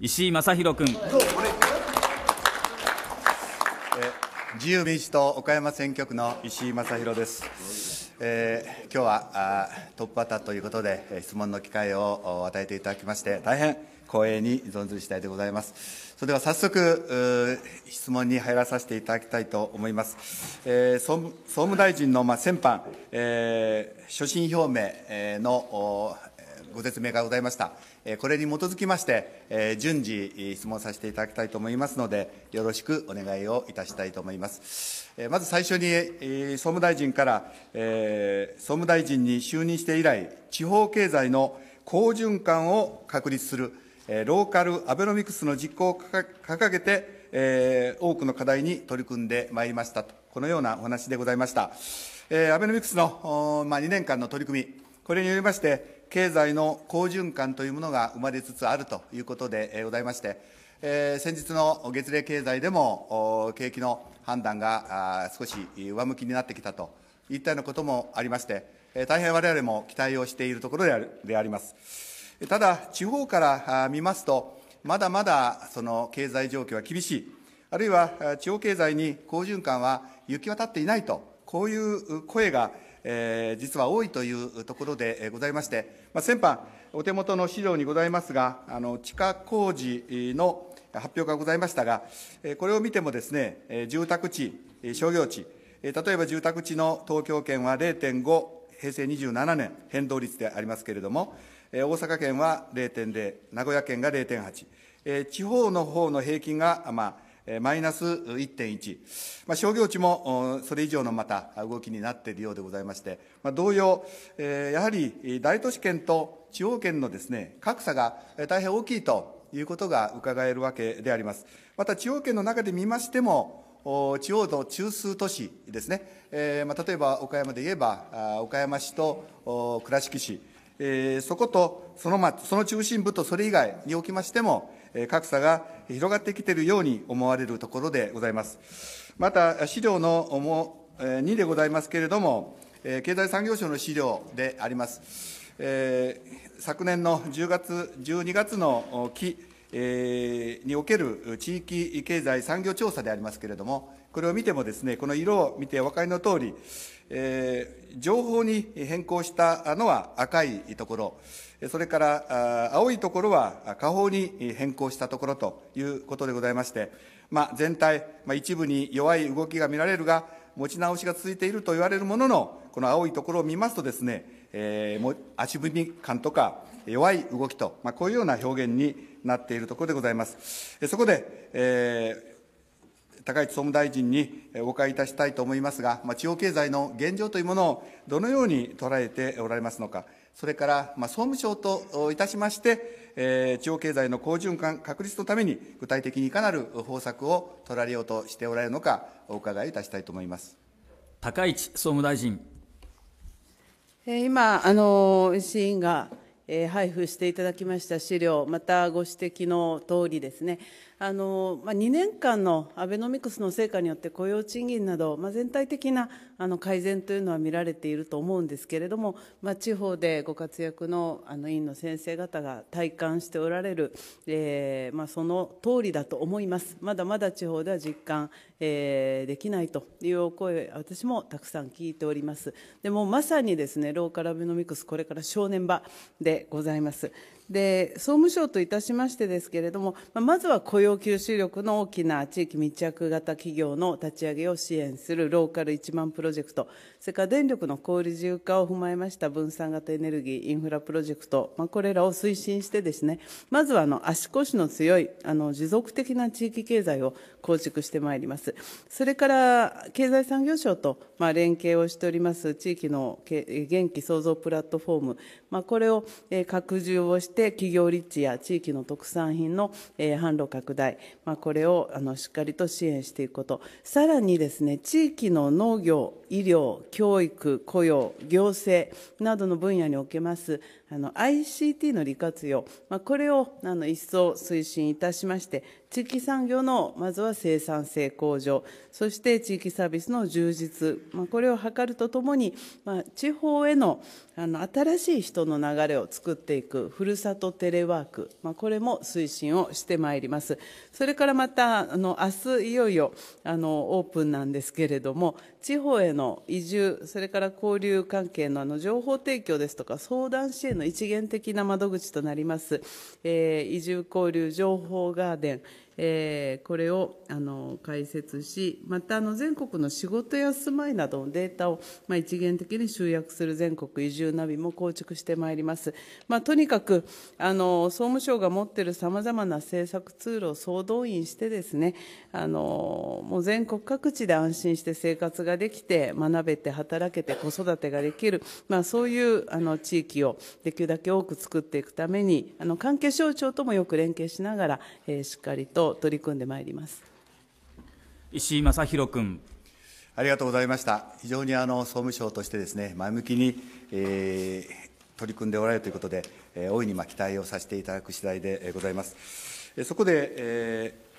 石井正弘君。自由民主党岡山選挙区の石井正弘です。えー、今日はあトップバッターということで質問の機会を与えていただきまして大変光栄に存ずる次第でございます。それでは早速質問に入らさせていただきたいと思います。えー、総務大臣のまあ先般、えー、所信表明のご説明がございました。これに基づきまして、順次、質問させていただきたいと思いますので、よろしくお願いをいたしたいと思います。まず最初に、総務大臣から、総務大臣に就任して以来、地方経済の好循環を確立する、ローカルアベノミクスの実行を掲げて、え多くの課題に取り組んでまいりましたと、このようなお話でございました。えアベノミクスの、ま2年間の取り組み、これによりまして、経済の好循環というものが生まれつつあるということでございまして、え先日の月例経済でも景気の判断が少し上向きになってきたといったようなこともありまして、大変我々も期待をしているところであります。ただ、地方から見ますと、まだまだその経済状況は厳しい、あるいは地方経済に好循環は行き渡っていないと、こういう声が、え実は多いというところでございまして、まあ、先般、お手元の資料にございますが、あの地下工事の発表がございましたが、これを見てもですね、住宅地、商業地、例えば住宅地の東京圏は0.5、平成27年変動率でありますけれども、大阪県は0.0、名古屋県が0.8、地方の方の平均が、まあ、マイナス1.1、まあ、商業地もそれ以上のまた動きになっているようでございまして、まあ、同様、えやはり大都市圏と地方圏のです、ね、格差が大変大きいということが伺えるわけであります。また地方圏の中で見ましても地方の中枢都市ですね、えまあ、例えば岡山で言えば岡山市と倉敷市えー、そことその,、ま、その中心部とそれ以外におきましても、えー、格差が広がってきているように思われるところでございます。また、資料の2でございますけれども、えー、経済産業省の資料であります。えー、昨年の10月、12月の期、えー、における地域経済産業調査でありますけれども、これを見てもですね、この色を見てお分かりのとおり、えー、情報に変更したのは赤いところ、それから青いところは下方に変更したところということでございまして、まあ、全体、まあ、一部に弱い動きが見られるが、持ち直しが続いていると言われるものの、この青いところを見ますとですね、えー、も足踏み感とか弱い動きと、まあ、こういうような表現になっているところでございます。そこで、えー高市総務大臣にお伺いいたしたいと思いますが、まあ、地方経済の現状というものをどのように捉えておられますのか、それから、まあ、総務省といたしまして、えー、地方経済の好循環確立のために、具体的にいかなる方策を取られようとしておられるのか、お伺いいたしたいと思います高市総務大臣。今、あの委員が配布していただきました資料、またご指摘の通りですね、あのまあ、2年間のアベノミクスの成果によって雇用賃金など、まあ、全体的なあの改善というのは見られていると思うんですけれども、まあ、地方でご活躍のあの委員の先生方が体感しておられる、えーまあ、その通りだと思います、まだまだ地方では実感、えー、できないという声、私もたくさん聞いております、でもまさにですねローカルアベノミクス、これから正念場でございます。で総務省といたしましてですけれども、まずは雇用吸収力の大きな地域密着型企業の立ち上げを支援するローカル1万プロジェクト、それから電力の小売自由化を踏まえました分散型エネルギーインフラプロジェクト、まあ、これらを推進してですね、まずはあの足腰の強いあの持続的な地域経済を構築してまいります。それから経済産業省と、まあ、連携をしております地域の元気創造プラットフォーム、まあ、これを、拡充をして企業立地や地域の特産品の、販路拡大、まあ、これをあのしっかりと支援していくこと、さらにですね地域の農業、医療、教育、雇用、行政などの分野におけますあの ICT の利活用、まあ、これをあの一層推進いたしまして、地域産業のまずは生産性向上、そして地域サービスの充実、まあ、これを図るとともに、まあ、地方へのあの新しい人の流れを作っていくふるさとテレワーク、まあ、これも推進をしてまいりますそれからまたあの明日いよいよあのオープンなんですけれども地方への移住それから交流関係のあの情報提供ですとか相談支援の一元的な窓口となります、えー、移住交流情報ガーデンえー、これをあの解説しまたあの全国の仕事や住まいなどのデータを、まあ、一元的に集約する全国移住ナビも構築してまいります、まあ、とにかくあの総務省が持っているさまざまな政策ツールを総動員してですねあのもう全国各地で安心して生活ができて学べて働けて子育てができる、まあ、そういうあの地域をできるだけ多く作っていくためにあの関係省庁ともよく連携しながら、えー、しっかりとと取り組んでまいります石井正弘君。ありがとうございました。非常にあの総務省としてですね、前向きに、えー、取り組んでおられるということで、えー、大いにまあ期待をさせていただく次第でございます。えそこで、えー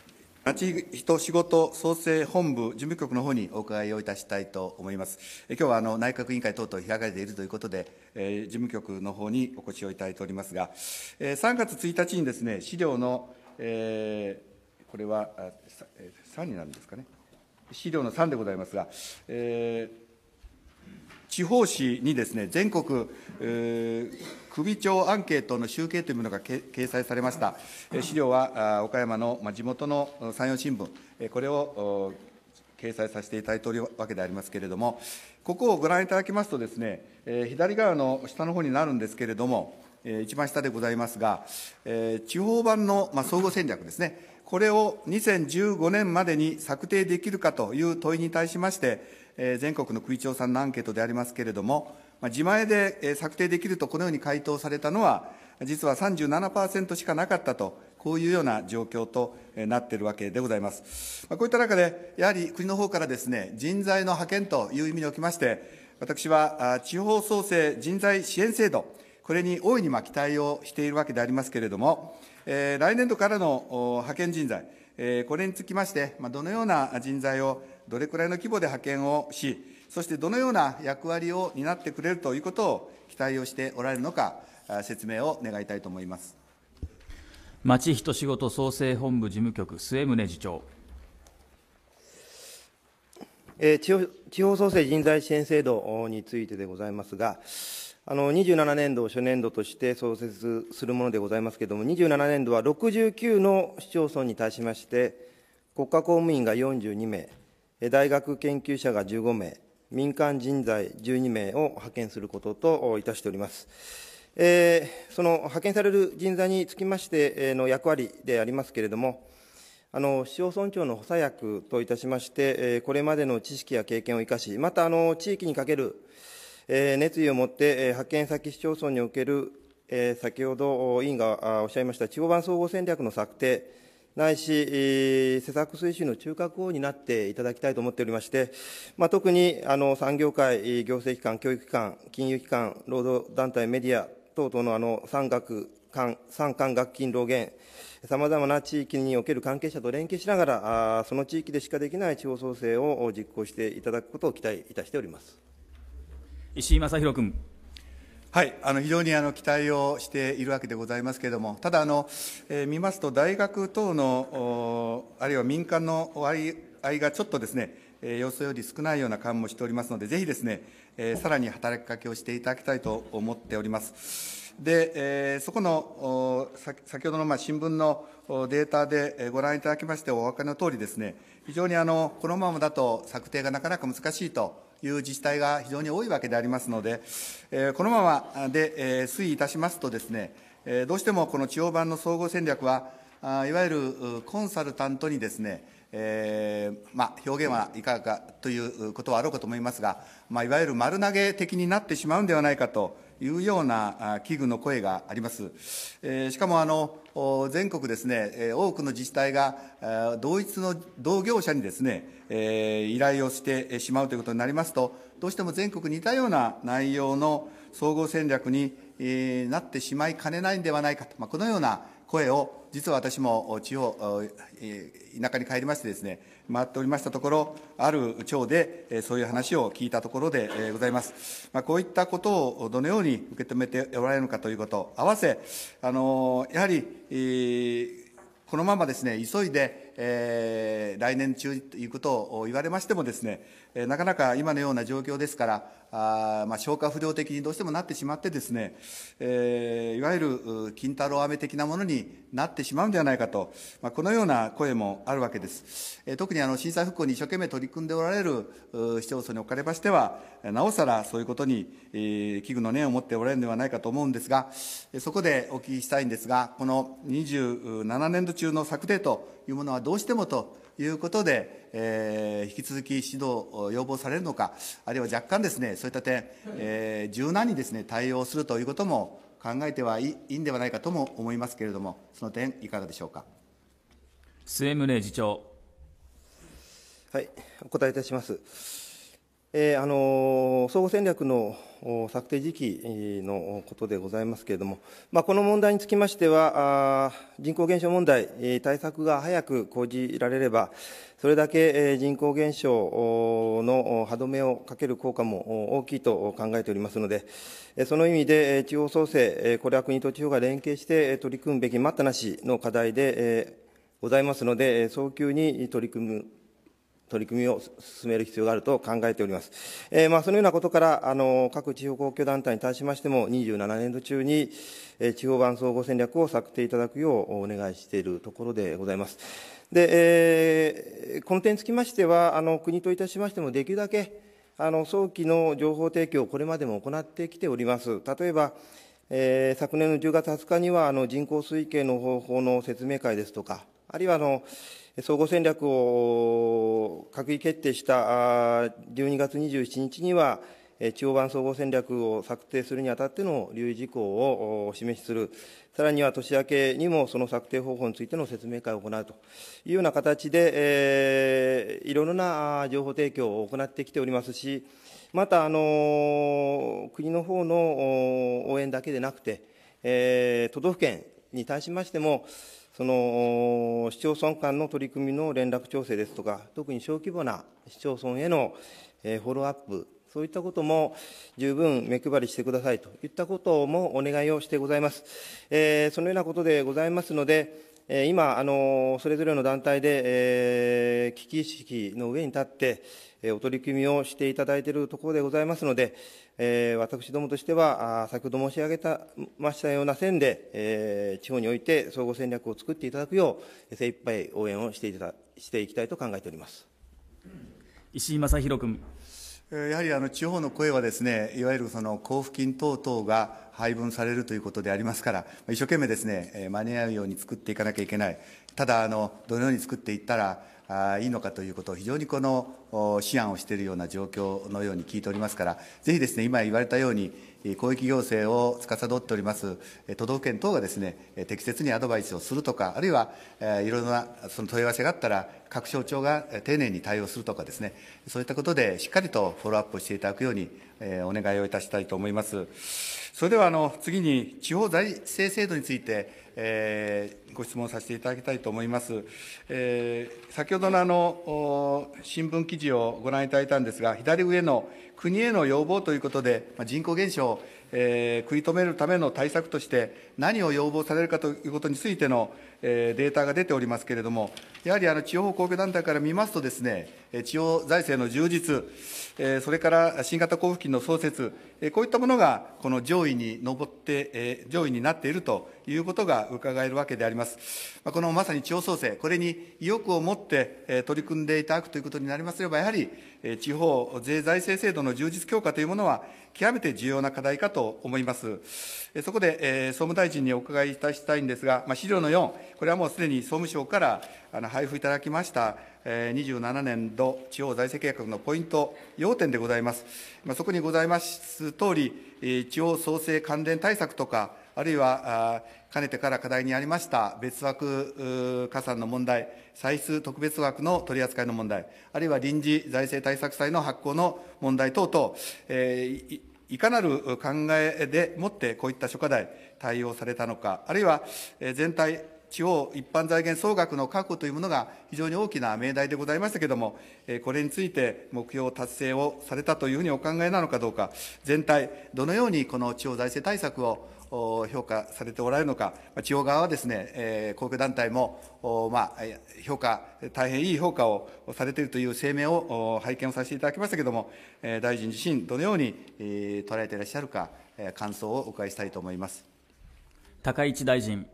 町人仕事創生本部事務局の方にお伺いをいたしたいと思います。え今日はあの内閣委員会等々開かれているということで、えー、事務局の方にお越しをいただいておりますが、えー、3月1日にですね、資料の、えーこれは3になるんですかね、資料の3でございますが、えー、地方紙にですね全国、えー、首長アンケートの集計というものが掲載されました、え資料は岡山の、まあ、地元の山陽新聞、えこれを掲載させていただいておるわけでありますけれども、ここをご覧いただきますとですね、えー、左側の下の方になるんですけれども、え一番下でございますが、え地方版の、まあ、総合戦略ですね、これを2015年までに策定できるかという問いに対しまして、え全国の区議長さんのアンケートでありますけれども、ま自前で、え策定できるとこのように回答されたのは、実は37%しかなかったと、こういうような状況となっているわけでございます。まこういった中で、やはり国の方からですね、人材の派遣という意味におきまして、私は地方創生人材支援制度、これに大いにま期待をしているわけでありますけれども、え来年度からの派遣人材、えこれにつきまして、まどのような人材をどれくらいの規模で派遣をし、そしてどのような役割を担ってくれるということを期待をしておられるのか、説明を願いたいと思います。町人仕事創生本部事務局末宗次長え地方地方創生人材支援制度についてでございますが、あの27年度を初年度として創設するものでございますけれども、27年度は69の市町村に対しまして、国家公務員が42名、大学研究者が15名、民間人材12名を派遣することといたしております。えー、その派遣される人材につきましての役割でありますけれども、あの市町村長の補佐役といたしまして、これまでの知識や経験を生かし、またあの地域にかけるえ熱意を持って、え派遣先市町村における、え先ほど委員がおっしゃいました地方版総合戦略の策定、ないし、え施策推進の中核を担っていただきたいと思っておりまして、まあ、特にあの産業界、行政機関、教育機関、金融機関、労働団体、メディア等々のあの産学官、産官学金労減、さまざまな地域における関係者と連携しながら、その地域でしかできない地方創生を実行していただくことを期待いたしております。石井正弘君。はい、あの非常にあの期待をしているわけでございますけれども、ただあの、えー、見ますと、大学等の、あるいは民間の割合がちょっとですね、えー、予想より少ないような感もしておりますので、ぜひですね、えー、さらに働きかけをしていただきたいと思っております。で、えー、そこの先ほどのまあ新聞のデータでご覧いただきまして、お分かりの通りですね、非常にあのこのままだと策定がなかなか難しいと。いう自治体が非常に多いわけでありますので、えこのままで、え推移いたしますとですね、えどうしてもこの地方版の総合戦略は、あいわゆるコンサルタントにですね、えーまあ、表現はいかがかということはあろうかと思いますが、まあ、いわゆる丸投げ的になってしまうんではないかというような危惧の声があります。えー、しかもあの全国ですね、多くの自治体が同一の同業者にですね、依頼をしてしまうということになりますと、どうしても全国に似たような内容の総合戦略になってしまいかねないんではないかと、まあ、このような声を、実は私も地方、田舎に帰りましてですね、回っておりましたところ、ある町でそういう話を聞いたところでございます。まあ、こういったことをどのように受け止めておられるのかということ、合わせ、あのやはり、えこのままですね、急いで、えー、来年中ということを言われましてもですね、なかなか今のような状況ですから、あまあ、消化不良的にどうしてもなってしまってですね、えー、いわゆる金太郎飴的なものになってしまうんではないかと、まあ、このような声もあるわけです。え特にあの震災復興に一生懸命取り組んでおられる市町村におかれましては、なおさらそういうことに、危惧の念を持っておられるのではないかと思うんですが、そこでお聞きしたいんですが、この27年度中の策定というものはどうしてもということで、えー、引き続き指導を要望されるのか、あるいは若干ですね、そういった点、えー、柔軟にですね、対応するということも考えてはいいんではないかとも思いますけれども、その点、いかがでしょうか。末宗次長。はい、お答えいたします。えあの総合戦略の策定時期のことでございますけれども、まあ、この問題につきましては、人口減少問題、対策が早く講じられれば、それだけ人口減少の歯止めをかける効果も大きいと考えておりますので、その意味で地方創生、これは国と地方が連携して取り組むべき待ったなしの課題でございますので、早急に取り組む取り組みを進める必要があると考えております。えー、まあ、そのようなことから、あの、各地方公共団体に対しましても、27年度中に、えー、地方版総合戦略を策定いただくようお願いしているところでございます。で、えー、この点につきましては、あの、国といたしましても、できるだけ、あの、早期の情報提供をこれまでも行ってきております。例えば、えー、昨年の10月20日には、あの、人口推計の方法の説明会ですとか、あるいは、あの、総合戦略を閣議決定した12月27日には、地方版総合戦略を策定するにあたっての留意事項をお示しする、さらには年明けにもその策定方法についての説明会を行うというような形で、えー、いろいろな情報提供を行ってきておりますし、また、あの国の方の応援だけでなくて、えー、都道府県に対しましても、その市町村間の取り組みの連絡調整ですとか、特に小規模な市町村への、えフォローアップ、そういったことも十分目配りしてくださいといったこともお願いをしてございます。えー、そのようなことでございますので、今、それぞれの団体で危機意識の上に立って、お取り組みをしていただいているところでございますので、私どもとしては、先ほど申し上げたましたような線で、地方において総合戦略を作っていただくよう、精一杯応援をしていたしていきたいと考えております石井正弘君。やはりあの地方の声はですね、いわゆるその交付金等々が配分されるということでありますから、一生懸命ですね、間に合うように作っていかなきゃいけない。ただ、あの、どのように作っていったら、いいのかということを非常にこの思案をしているような状況のように聞いておりますから、ぜひですね、今言われたように、広域行政を司っております都道府県等がですね、適切にアドバイスをするとか、あるいはいろいろなその問い合わせがあったら、各省庁が丁寧に対応するとかですね、そういったことでしっかりとフォローアップしていただくようにお願いをいたしたいと思います。それではあの次に地方財政制度についてえー、ご質問させていただきたいと思います。えー、先ほどのあの新聞記事をご覧いただいたんですが、左上の国への要望ということで、まあ、人口減少を、えー、食い止めるための対策として、何を要望されるかということについての、えー、データが出ておりますけれども、やはりあの地方公共団体から見ますとですね、地方財政の充実、それから新型交付金の創設、こういったものがこの上位に上って、上位になっているということが伺えるわけであります。このまさに地方創生、これに意欲を持って取り組んでいただくということになりますれば、やはり地方税財政制度の充実強化というものは、極めて重要な課題かと思います。そこで、総務大臣にお伺いいたしたいんですが、資料の4、これはもうすでに総務省からあの配布いただきました、えー、27年度地方財政計画のポイント要点でございます。まあ、そこにございます通り、えー、地方創生関連対策とか、あるいはかねてから課題にありました別枠加算の問題、歳出特別枠の取り扱いの問題、あるいは臨時財政対策債の発行の問題等々、えー、いかなる考えでもってこういった諸課題、対応されたのか、あるいは全体地方一般財源総額の確保というものが非常に大きな命題でございましたけれども、これについて目標達成をされたというふうにお考えなのかどうか、全体、どのようにこの地方財政対策を評価されておられるのか、地方側はですね、え公共団体も、ま評価、大変いい評価をされているという声明を拝見をさせていただきましたけれども、え大臣自身、どのように、捉えていらっしゃるか、感想をお伺いしたいと思います高市大臣。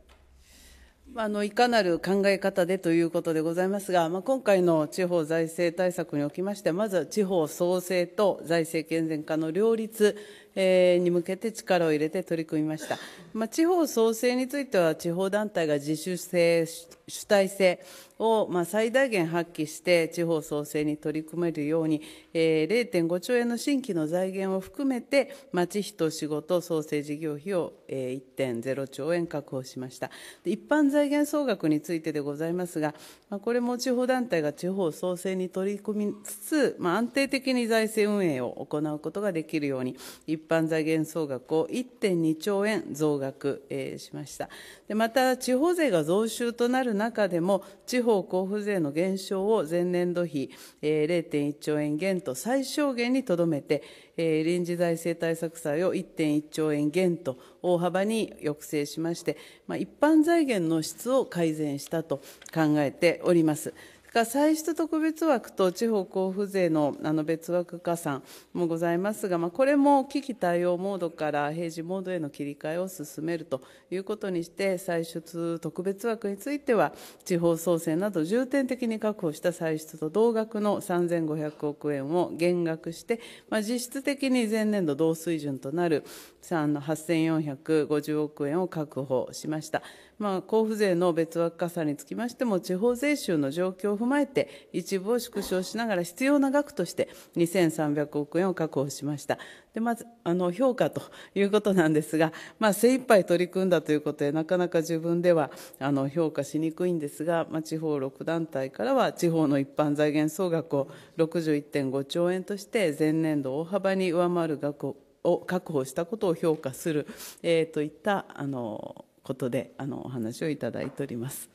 あのいかなる考え方でということでございますが、まあ、今回の地方財政対策におきまして、まず地方創生と財政健全化の両立えー、に向けて力を入れて取り組みました、まあ、地方創生については地方団体が自主性主体性を、まあ、最大限発揮して地方創生に取り組めるように、えー、0.5兆円の新規の財源を含めて町費と仕事創生事業費を、え1.0兆円確保しました一般財源総額についてでございますが、まあ、これも地方団体が地方創生に取り組みつつ、まあ、安定的に財政運営を行うことができるように一一般財源総額を1.2兆円増額、えー、しました。でまた、地方税が増収となる中でも、地方交付税の減少を前年度比、えー、0.1兆円減と最小限にとどめて、えー、臨時財政対策債を1.1兆円減と大幅に抑制しまして、まあ、一般財源の質を改善したと考えております。が歳出特別枠と地方交付税のあの別枠加算もございますが、まあ、これも危機対応モードから平時モードへの切り替えを進めるということにして、歳出特別枠については、地方創生など重点的に確保した歳出と同額の3500億円を減額して、まあ、実質的に前年度同水準となる8450億円を確保しました。まあ、交付税の別枠加算につきましても、地方税収の状況を踏まえて、一部を縮小しながら必要な額として2300億円を確保しました。で、まず、あの、評価ということなんですが、まあ、精一杯取り組んだということで、なかなか自分では、あの、評価しにくいんですが、まあ、地方6団体からは、地方の一般財源総額を61.5兆円として、前年度大幅に上回る額を確保したことを評価する、えー、といった、あの、ことであのお話をいただいております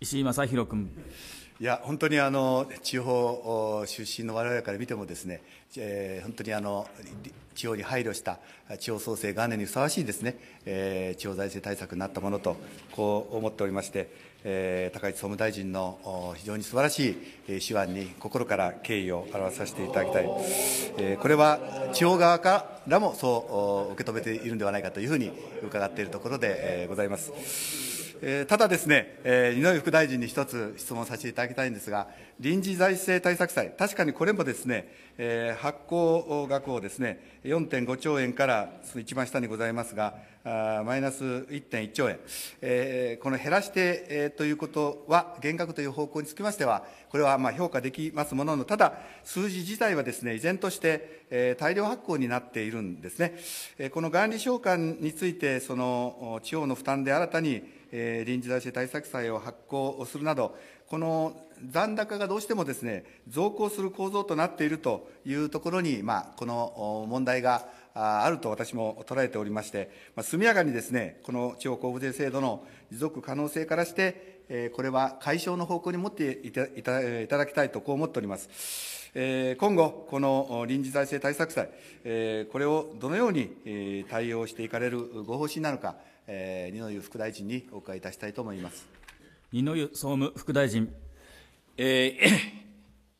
石井正弘君。いや本当にあの地方出身の我々から見てもですね、えー、本当にあの地方に配慮した地方創生元年にふさわしいですね、えー、地方財政対策になったものとこう思っておりまして。高市総務大臣の非常に素晴らしい手腕に心から敬意を表させていただきたい、これは地方側からもそう受け止めているんではないかというふうに伺っているところでございます。えー、ただですね、えー、二之副大臣に一つ質問させていただきたいんですが、臨時財政対策債、確かにこれもですね、えー、発行額をですね、4.5兆円から一番下にございますが、あマイナス1.1兆円、えー、この減らして、えー、ということは、減額という方向につきましては、これはまあ評価できますものの、ただ、数字自体はですね、依然として、えー、大量発行になっているんですね。えー、この元利償還について、その地方の負担で新たに、え臨時財政対策債を発行するなど、この残高がどうしてもですね、増加する構造となっているというところに、まあ、この問題があると私も捉えておりまして、まあ、速やかにですね、この地方交付税制度の持続可能性からして、えこれは解消の方向に持っていたいただきたいと、こう思っております。え今後、この臨時財政対策債、えこれをどのように、え対応していかれるご方針なのか、えー、二之湯副大臣にお伺いいたしたいと思います二之湯総務副大臣、え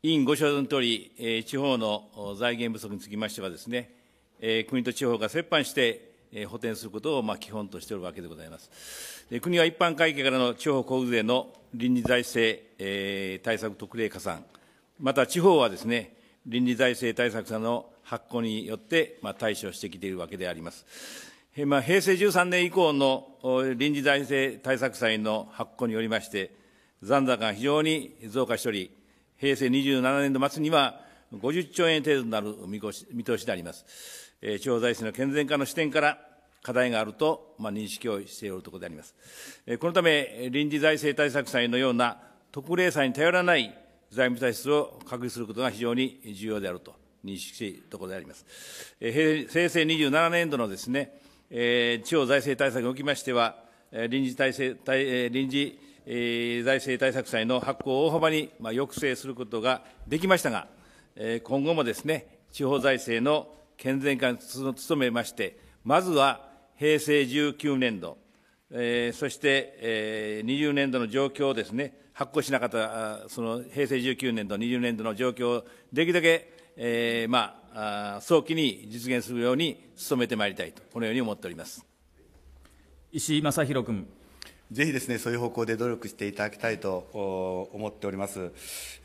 ー、委員ご承知のとおり、えー、地方の財源不足につきましてはですね、えー、国と地方が折半して、えー、補填することをまあ基本としておるわけでございます。で国は一般会計からの地方交付税の臨時財政、えー、対策特例加算、また地方はですね、臨時財政対策者の発行によって、まあ、対処してきているわけであります。まあ、平成13年以降の臨時財政対策債の発行によりまして、残高が非常に増加しており、平成27年度末には50兆円程度になる見見通しであります。えー、地方財政の健全化の視点から、課題があると、まあ、認識をしておるところであります。えー、このため、臨時財政対策債のような特例債に頼らない財務体質を確立することが非常に重要であると認識しているところであります。えー、平成27年度のですね、え地方財政対策におきましては、臨時体制対臨時、え財政対策債の発行を大幅に、まあ、抑制することができましたが、え今後もですね、地方財政の健全化に努めまして、まずは平成19年度、えそして、え20年度の状況をですね、発行しなかったその平成19年度、20年度の状況をできるだけ、えーまあ早期に実現するように努めてまいりたいと、このように思っております石井正弘君。ぜひですね、そういう方向で努力していただきたいと思っております。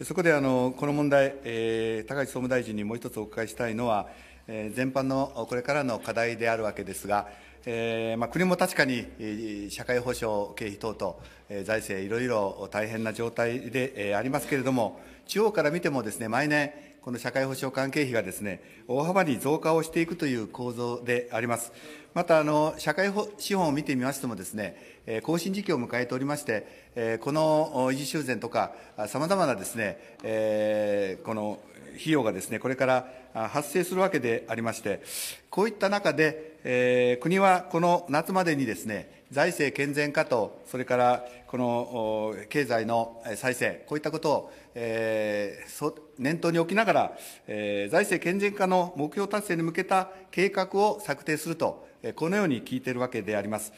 そこであのこの問題、えー、高市総務大臣にもう一つお伺いしたいのは、えー、全般のこれからの課題であるわけですが、えーまあ、国も確かにえ社会保障経費等と、えー、財政いろいろ大変な状態で、えー、ありますけれども、地方から見てもですね、毎年、この社会保障関係費がですね、大幅に増加をしていくという構造であります。また、あの、社会資本を見てみましてもですね、更新時期を迎えておりまして、この維持修繕とか、さまざまなですね、この費用がですね、これから発生するわけでありまして、こういった中で、国はこの夏までにですね、財政健全化と、それからこの経済の再生、こういったことを、えー、念頭に置きながら、えー、財政健全化の目標達成に向けた計画を策定すると、えー、このように聞いているわけであります。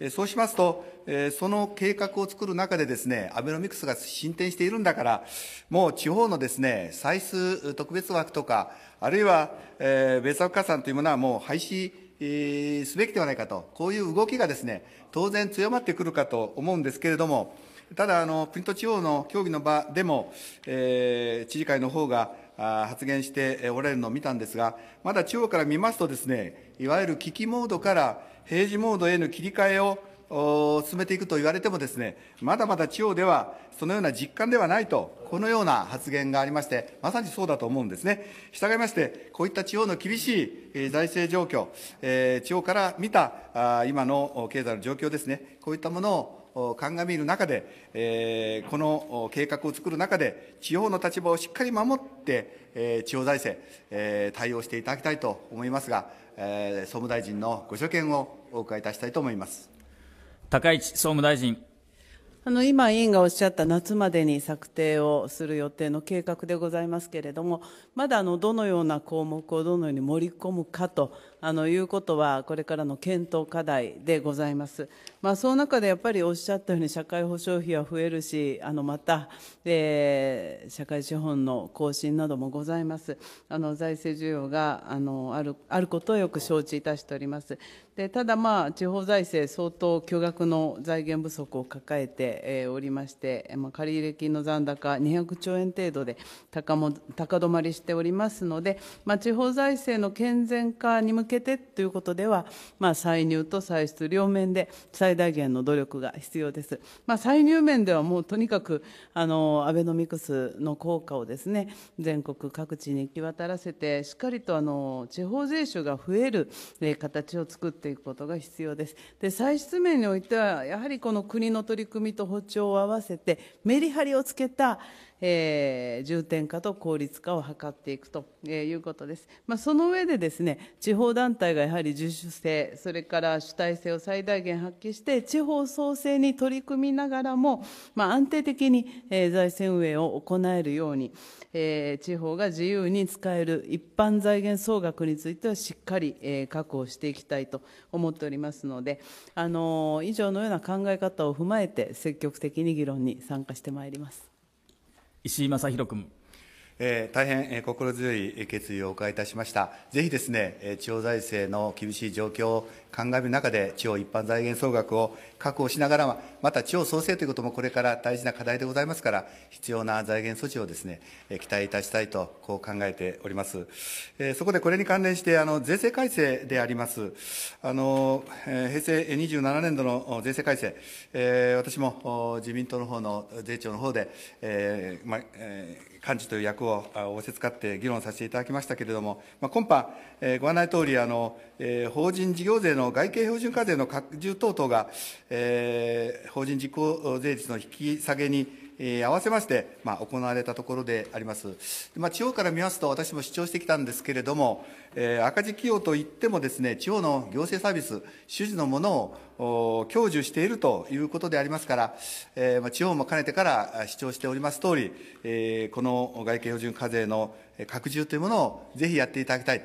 えー、そうしますと、えー、その計画を作る中でですね、アベノミクスが進展しているんだから、もう地方のですね、歳出特別枠とか、あるいは、えー、別枠加算というものはもう廃止すべきではないかと、こういう動きがですね、当然強まってくるかと思うんですけれども、ただあの、国と地方の協議の場でも、えー、知事会の方が発言しておられるのを見たんですが、まだ地方から見ますとです、ね、いわゆる危機モードから平時モードへの切り替えを進めていくと言われてもですねまだまだ地方ではそのような実感ではないとこのような発言がありましてまさにそうだと思うんですね従いましてこういった地方の厳しい財政状況、え地方から見た今の経済の状況ですねこういったものを鑑みる中で、えこの計画を作る中で、地方の立場をしっかり守って、え地方財政、え対応していただきたいと思いますが、え総務大臣のご所見をお伺いいたしたいと思います。高市総務大臣あの今、委員がおっしゃった夏までに策定をする予定の計画でございますけれども、まだあのどのような項目をどのように盛り込むかとあのいうことは、これからの検討課題でございます。まあ、その中でやっぱりおっしゃったように、社会保障費は増えるし、あのまた、えー、社会資本の更新などもございます。あの財政需要があのあるあることをよく承知いたしております。でただ、まあ、地方財政、相当巨額の財源不足を抱えてておりまして、借入金の残高200兆円程度で高も高止まりしておりますので、まあ、地方財政の健全化に向けてということでは、まあ、歳入と歳出両面で最大限の努力が必要です。まあ、歳入面ではもうとにかくあのアベノミクスの効果をですね全国各地に行き渡らせてしっかりとあの地方税収が増える形を作っていくことが必要です。で歳出面においてはやはりこの国の取り組みと歩調を合わせてメリハリをつけたえー、重点化と効率化を図っていくということです。まあ、その上でですね、地方団体がやはり自主性、それから主体性を最大限発揮して、地方創生に取り組みながらも、まあ、安定的に、えー、財政運営を行えるように、えー、地方が自由に使える一般財源総額についてはしっかり、えー、確保していきたいと思っておりますので、あのー、以上のような考え方を踏まえて積極的に議論に参加してまいります。石井正弘君。えー、大変、えー、心強い決意をお伺いいたしました、ぜひですね、えー、地方財政の厳しい状況を、鑑みる中で、地方一般財源総額を確保しながら、また地方創生ということもこれから大事な課題でございますから、必要な財源措置をですね、期待いたしたいと、こう考えております。そこでこれに関連して、あの、税制改正であります。あの、平成27年度の税制改正、私も自民党の方の税調の方で、ま、幹事という役を仰せつかって議論させていただきましたけれども、ま、今般、ご案内通り、あの、法人事業税のの外形標準課税の拡充等々が、えー、法人実効税率の引き下げに、えー、合わせまして、まあ、行われたところであります。まあ、地方から見ますと、私も主張してきたんですけれども、えー、赤字企業といってもですね、地方の行政サービス、主事のものを享受しているということでありますから、えー、まあ、地方もかねてから主張しておりますとおり、えー、この外形標準課税の拡充というものをぜひやっていただきたい。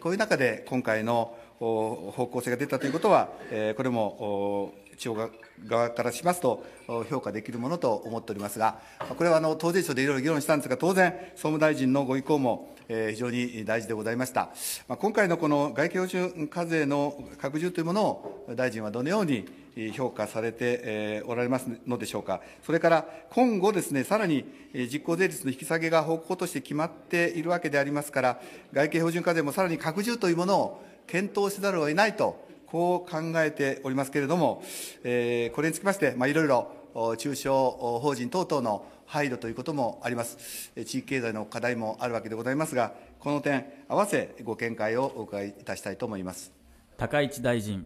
こういう中で今回の方向性が出たということは、これも地方側からしますと、評価できるものと思っておりますが、これはあの当然、所でいろいろ議論したんですが、当然、総務大臣のご意向も非常に大事でございました。今回のこの外形標準課税の拡充というものを、大臣はどのように評価されておられますのでしょうか、それから今後ですね、さらに実効税率の引き下げが方向として決まっているわけでありますから、外形標準課税もさらに拡充というものを検討せざるを得ないと、こう考えておりますけれども、えー、これにつきまして、まあ、いろいろ中小法人等々の配慮ということもあります。地域経済の課題もあるわけでございますが、この点、合わせご見解をお伺いいたしたいと思います。高市大臣。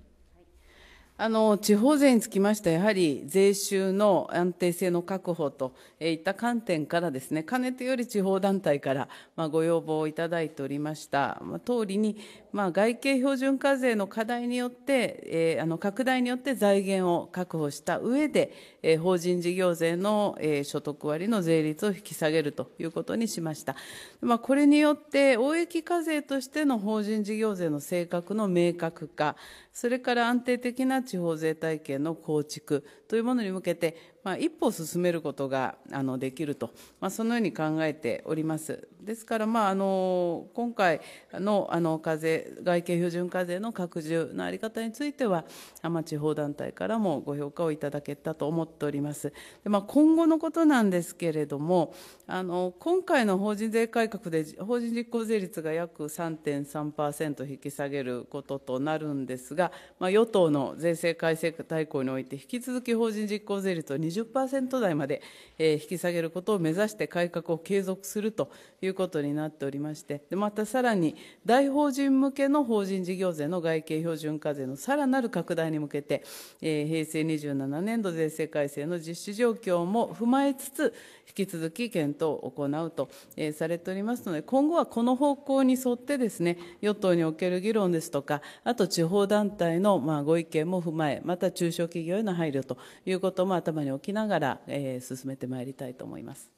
あの地方税につきましては、やはり税収の安定性の確保といった観点からですね、かねてより地方団体から、まあ、ご要望をいただいておりました、まあ、通りに、まあ、外形標準課税の課題によって、えー、あの拡大によって財源を確保した上で、えー、法人事業税の、えー、所得割の税率を引き下げるということにしました。まあ、これによって、貿易課税としての法人事業税の性格の明確化、それから安定的な地方税体系の構築というものに向けて、まあ、一歩進めることがあのできると、まあ、そのように考えております。ですから、まあ、あの今回のあの課税外形標準課税の拡充の在り方については、まあ、地方団体からもご評価をいただけたと思っております。でまあ、今後のことなんですけれども、あの今回の法人税改革で法人実効税率が約3.3%引き下げることとなるんですが、まあ、与党の税制改正大綱において、引き続き法人実効税率を20%台まで、え引き下げることを目指して改革を継続するということになっておりまして、でまたさらに、大法人向けの法人事業税の外形標準課税のさらなる拡大に向けて、え平成27年度税制改正の実施状況も踏まえつつ、引き続き検討を行うと、えされておりますので、今後はこの方向に沿ってですね、与党における議論ですとか、あと地方団体のまあご意見も踏まえ、また中小企業への配慮ということも頭におきながら、えー、進めてまいりたいと思います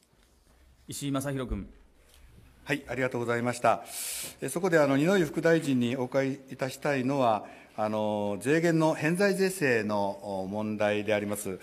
石井正弘君。はい、ありがとうございました。そこであの二之湯副大臣にお伺いいたしたいのは、あの税源の偏在税制の問題であります、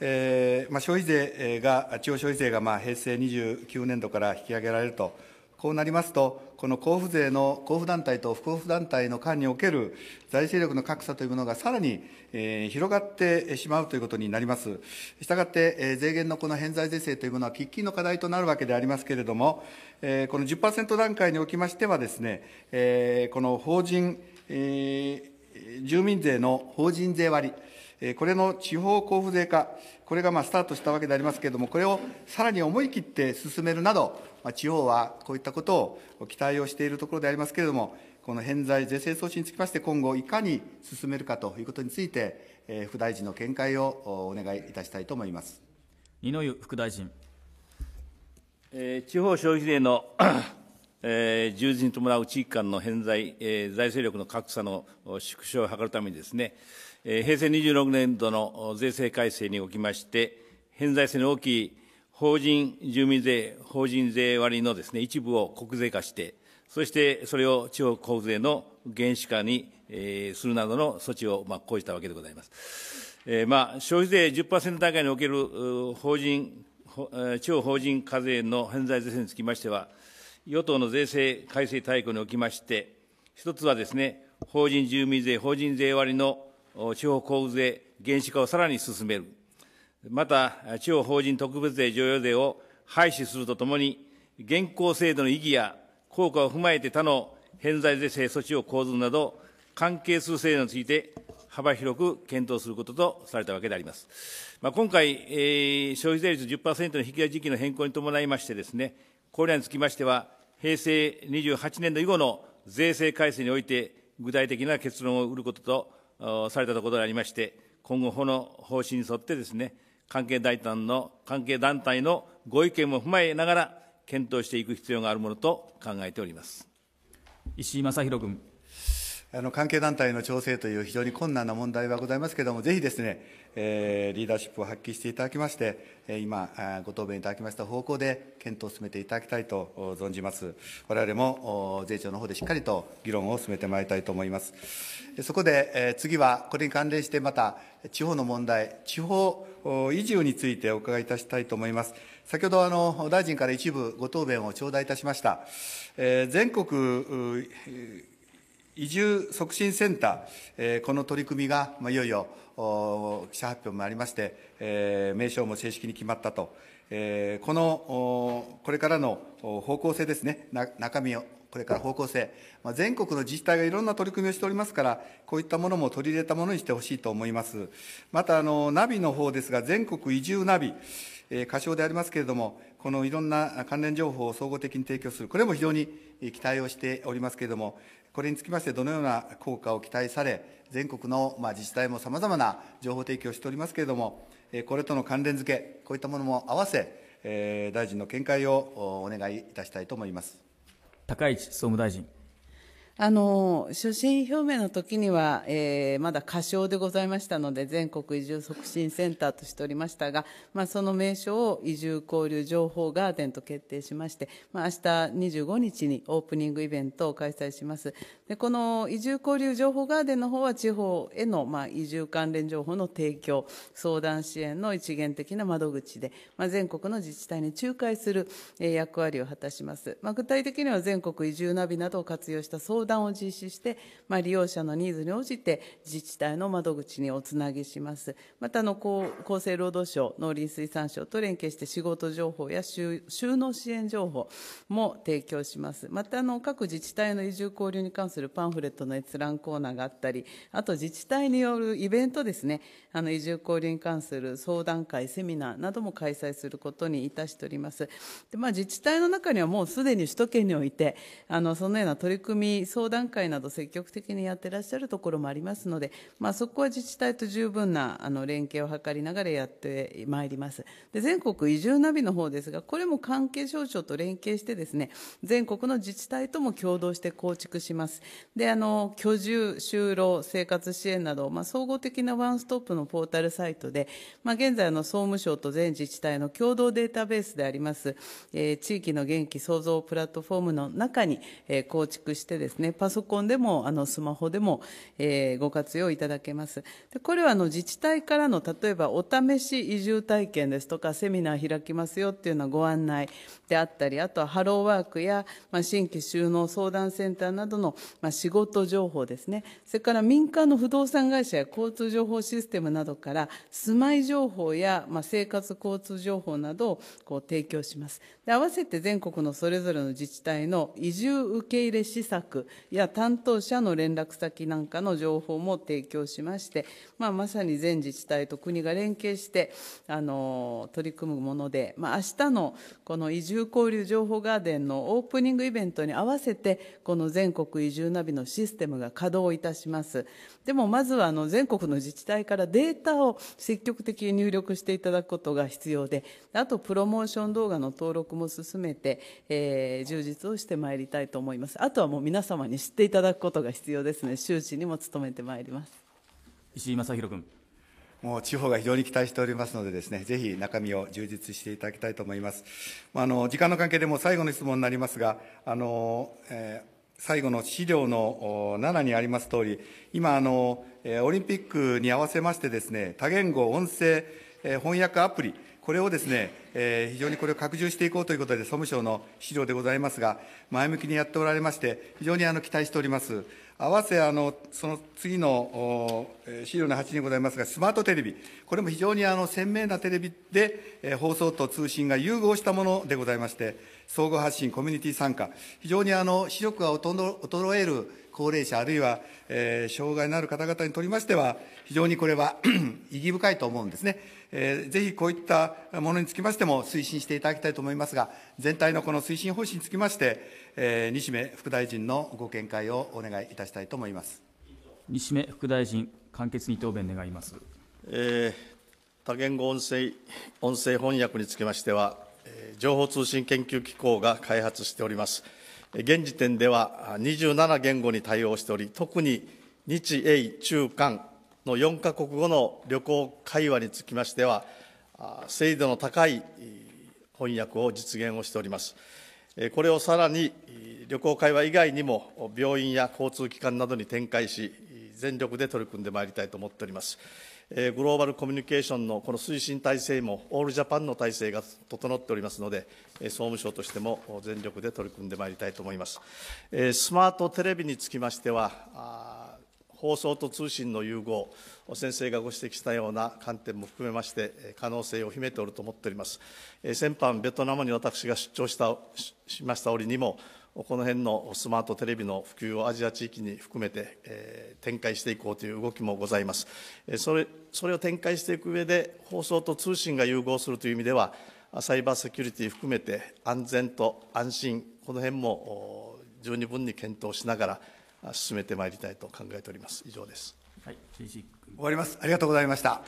えーまあ、消費税が、地方消費税が、まあ、平成29年度から引き上げられると、こうなりますと、この交付税の、交付団体と不交付団体の間における財政力の格差というものがさらに、え広がってしまうということになります。したがって、え税源のこの偏在税制というものは喫緊の課題となるわけでありますけれども、えこの10%段階におきましてはですね、えこの法人、住民税の法人税割これの地方交付税化、これがまあスタートしたわけでありますけれども、これをさらに思い切って進めるなど、まあ、地方はこういったことを期待をしているところでありますけれども、この偏在是正措置につきまして、今後、いかに進めるかということについて、え副大臣の見解をお願いいたしたいと思います二之湯副大臣、え地方消費税のえ充実に伴う地域間の偏在、え財政力の格差の縮小を図るためにですね、平成26年度の税制改正におきまして、偏在性の大きい法人住民税、法人税割のですね、一部を国税化して、そしてそれを地方交付税の原資化に、えー、するなどの措置を、まあ、講じたわけでございます。えー、まあ、消費税10%段階における法人、地方法人課税の偏在税制につきましては、与党の税制改正大綱におきまして、一つはですね、法人住民税、法人税割の地方交付税原子化をさらに進める。また、地方法人特別税剰余税を廃止するとともに、現行制度の意義や効果を踏まえて他の偏在税制措置を講ずるなど、関係する制度について幅広く検討することとされたわけであります。まあ、今回、えー、消費税率10%の引き上げ時期の変更に伴いましてですね、これらにつきましては、平成28年度以後の税制改正において、具体的な結論を得ることとされたところでありまして、今後、この方針に沿ってですね、関係団体の関係団体のご意見も踏まえながら、検討していく必要があるものと考えております石井正弘君。あの関係団体の調整という非常に困難な問題はございますけれども、ぜひですね、えー、リーダーシップを発揮していただきまして、今、ご答弁いただきました方向で検討を進めていただきたいと存じます。我々も税調の方でしっかりと議論を進めてまいりたいと思います。そこで、えー、次は、これに関連してまた、地方の問題、地方移住についてお伺いいたしたいと思います。先ほどあの、大臣から一部ご答弁を頂戴いたしました。えー、全国、移住促進センター、えー、この取り組みが、まあ、いよいよ記者発表もありまして、えー、名称も正式に決まったと、えー、このこれからの方向性ですね、中身を、これから方向性、まあ、全国の自治体がいろんな取り組みをしておりますから、こういったものも取り入れたものにしてほしいと思います。またあの、ナビの方ですが、全国移住ナビ、えー、過小でありますけれども、このいろんな関連情報を総合的に提供する、これも非常に期待をしておりますけれども、これにつきまして、どのような効果を期待され、全国の自治体もさまざまな情報提供をしておりますけれども、これとの関連付け、こういったものも合わせ、大臣の見解をお願いいたしたいと思います高市総務大臣。あの、所信表明の時には、えー、まだ仮称でございましたので、全国移住促進センターとしておりましたが、まあ、その名称を移住交流情報ガーデンと決定しまして、まあ、明日25日にオープニングイベントを開催します。で、この移住交流情報ガーデンの方は、地方への、まあ、移住関連情報の提供、相談支援の一元的な窓口で、まあ、全国の自治体に仲介する、え役割を果たします。まあ、具体的には全国移住ナビなどを活用した相相談を実施して、まあ、利用者のニーズに応じて自治体の窓口におつなぎします。またあの厚生労働省、農林水産省と連携して仕事情報や収納支援情報も提供します。またあの各自治体の移住交流に関するパンフレットの閲覧コーナーがあったり、あと自治体によるイベントですね、あの移住交流に関する相談会、セミナーなども開催することにいたしております。でまあ、自治体の中にはもうすでに首都圏において、あのそのような取り組み、相談会など積極的にやってらっしゃるところもありますので、まあ、そこは自治体と十分なあの連携を図りながらやってまいります。で全国移住ナビの方ですが、これも関係省庁と連携してですね、全国の自治体とも共同して構築します。で、あの、居住、就労、生活支援など、まあ、総合的なワンストップのポータルサイトで、まあ、現在の総務省と全自治体の共同データベースであります、えー、地域の元気創造プラットフォームの中に、えー、構築してですね、ね、パソコンでも、あの、スマホでも、えー、ご活用いただけます。で、これは、あの、自治体からの、例えば、お試し移住体験ですとか、セミナー開きますよっていうようなご案内であったり、あとは、ハローワークや、まあ、新規収納相談センターなどの、まあ、仕事情報ですね。それから、民間の不動産会社や交通情報システムなどから、住まい情報や、まあ、生活交通情報などを、こう、提供します。で、合わせて全国のそれぞれの自治体の移住受け入れ施策や担当者の連絡先なんかの情報も提供しまして、まあ、まさに全自治体と国が連携してあの取り組むもので、まあ明日のこの移住交流情報ガーデンのオープニングイベントに合わせて、この全国移住ナビのシステムが稼働いたします。でもまずはあの全国の自治体からデータを積極的に入力していただくことが必要で、あとプロモーション動画の登録も進めて、えー、充実をしてまいりたいと思います。あとはもう皆様様に知っていただくことが必要ですね、周知にも努めてまいります石井正弘君。もう地方が非常に期待しておりますのでですね、ぜひ中身を充実していただきたいと思います。まあの時間の関係でも最後の質問になりますが、あの、えー最後の資料の7にありますとおり、今あの、オリンピックに合わせましてですね、多言語音声翻訳アプリ、これをですね、えー、非常にこれを拡充していこうということで、総務省の資料でございますが、前向きにやっておられまして、非常にあの期待しております。合わせあの、その次の資料の8にございますが、スマートテレビ、これも非常にあの鮮明なテレビで、えー、放送と通信が融合したものでございまして、相互発信、コミュニティ参加、非常にあの視力が衰える高齢者、あるいは、えー、障害のある方々にとりましては、非常にこれは 意義深いと思うんですね。えー、ぜひこういったものにつきましても推進していただきたいと思いますが、全体のこの推進方針につきまして、え西銘副大臣のご見解をお願いいたしたいと思います西銘副大臣、簡潔に答弁願います。えー多言語音声音声翻訳につきましては、情報通信研究機構が開発しております。現時点では27言語に対応しており、特に日英中韓の4カ国語の旅行会話につきましては、精度の高い翻訳を実現をしております。これをさらに旅行会話以外にも病院や交通機関などに展開し、全力で取り組んでまいりたいと思っております。グローバルコミュニケーションのこの推進体制も、オールジャパンの体制が整っておりますので、総務省としても全力で取り組んでまいりたいと思います。スマートテレビにつきましては、放送と通信の融合、先生がご指摘したような観点も含めまして、可能性を秘めておると思っております。先般、ベトナムに私が出張したしました折にも、この辺のスマートテレビの普及をアジア地域に含めて、えー、展開していこうという動きもございます。それそれを展開していく上で、放送と通信が融合するという意味では、サイバーセキュリティ含めて安全と安心、この辺も十二分に検討しながら、進めてまいりたいと考えております。以上です。はい、終わります。ありがとうございました。